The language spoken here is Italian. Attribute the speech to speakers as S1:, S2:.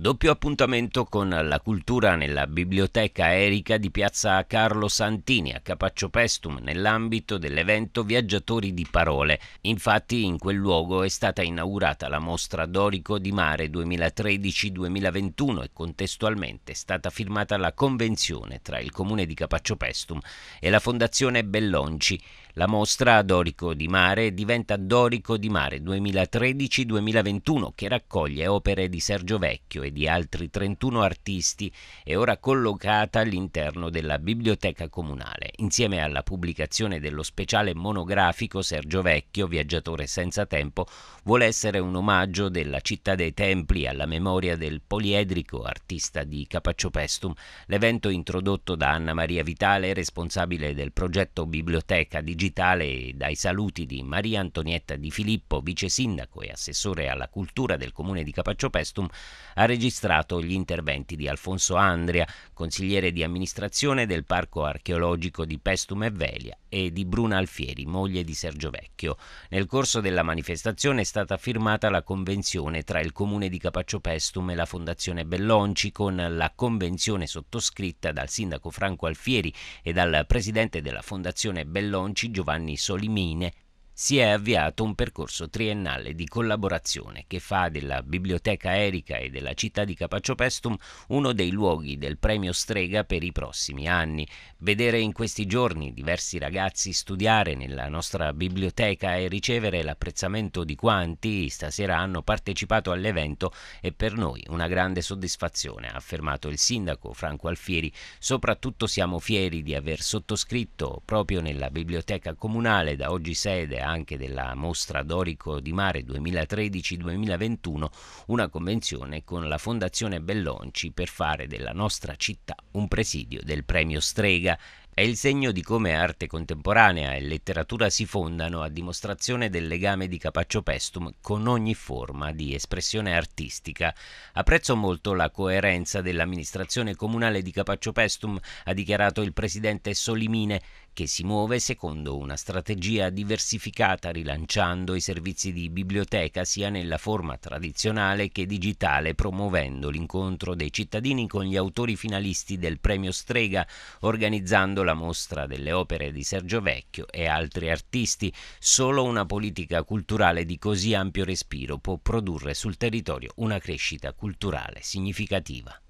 S1: Doppio appuntamento con la cultura nella biblioteca Erica di piazza Carlo Santini a Capaccio Pestum nell'ambito dell'evento Viaggiatori di Parole. Infatti in quel luogo è stata inaugurata la mostra Dorico di Mare 2013-2021 e contestualmente è stata firmata la convenzione tra il comune di Capaccio Pestum e la fondazione Bellonci. La mostra Dorico di Mare diventa Dorico di Mare 2013-2021 che raccoglie opere di Sergio Vecchio e di altri 31 artisti e ora collocata all'interno della Biblioteca Comunale, insieme alla pubblicazione dello speciale monografico Sergio Vecchio, Viaggiatore senza tempo, vuole essere un omaggio della città dei templi alla memoria del poliedrico artista di Capaccio Pestum. l'evento introdotto da Anna Maria Vitale, responsabile del progetto Biblioteca di digitale dai saluti di Maria Antonietta Di Filippo, vice sindaco e assessore alla cultura del comune di Capaccio Pestum, ha registrato gli interventi di Alfonso Andria, consigliere di amministrazione del parco archeologico di Pestum e Velia, e di Bruna Alfieri, moglie di Sergio Vecchio. Nel corso della manifestazione è stata firmata la convenzione tra il comune di Capaccio Pestum e la Fondazione Bellonci con la convenzione sottoscritta dal sindaco Franco Alfieri e dal presidente della Fondazione Bellonci Giovanni Solimine si è avviato un percorso triennale di collaborazione che fa della Biblioteca Erica e della città di Capacciopestum uno dei luoghi del premio Strega per i prossimi anni. Vedere in questi giorni diversi ragazzi studiare nella nostra biblioteca e ricevere l'apprezzamento di quanti stasera hanno partecipato all'evento è per noi una grande soddisfazione, ha affermato il sindaco Franco Alfieri. Soprattutto siamo fieri di aver sottoscritto proprio nella biblioteca comunale da oggi sede a anche della Mostra Dorico di Mare 2013-2021 una convenzione con la Fondazione Bellonci per fare della nostra città un presidio del premio Strega è il segno di come arte contemporanea e letteratura si fondano a dimostrazione del legame di Capaccio Pestum con ogni forma di espressione artistica. Apprezzo molto la coerenza dell'amministrazione comunale di Capaccio Pestum, ha dichiarato il presidente Solimine, che si muove secondo una strategia diversificata rilanciando i servizi di biblioteca sia nella forma tradizionale che digitale, promuovendo l'incontro dei cittadini con gli autori finalisti del premio Strega, organizzando la la mostra delle opere di Sergio Vecchio e altri artisti, solo una politica culturale di così ampio respiro può produrre sul territorio una crescita culturale significativa.